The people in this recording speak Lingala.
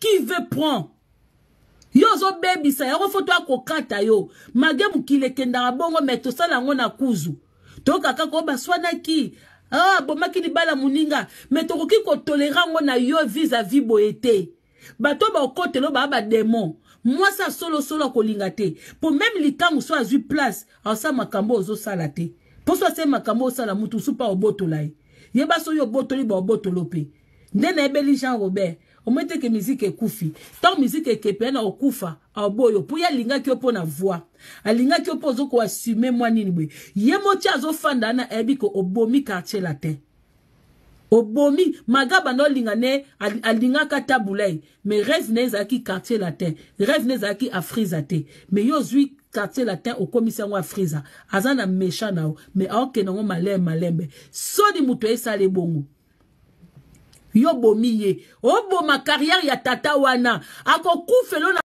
qui veut prendre yo ozobebisa yango fo toya kokata yo mage mokili ekendaka bongo me tosala yango na kuzu tokaka ko baswanaki ah, abomaki libala moninga me tokoki kotolera yango na yo vis-avis boye te bato bakotelo baa bademon mwasi asolosolo akolinga te mpo meme likango so azwi place asa ah, makambo ozosala te mpo so ase makambo osala motu supa obotola ye yeba so oyo obotoli baobotolo mpe nde nayebeli jean robert omoi teke miziki ekufi ntango miziki ekepe ye na okufa aboyo mpo ye alingaki yo mpo na voi alingaki yo mpo ozokoasume mwa nini boye ye mo ti azofanda wana ayebi ko obomi quartier la te obomi magaba nde olinga ne alingaka tabula ye me rêve na ye ezalaki quartier latin rêve na ezalaki afriza te me ye ozwi quartier latin okomisi yango afriza aza na méchant na yo me aokende yango malembe ah, malembe soni moto esala ebongo yo bomi ye oboma karriere ya tata wana akokufelo na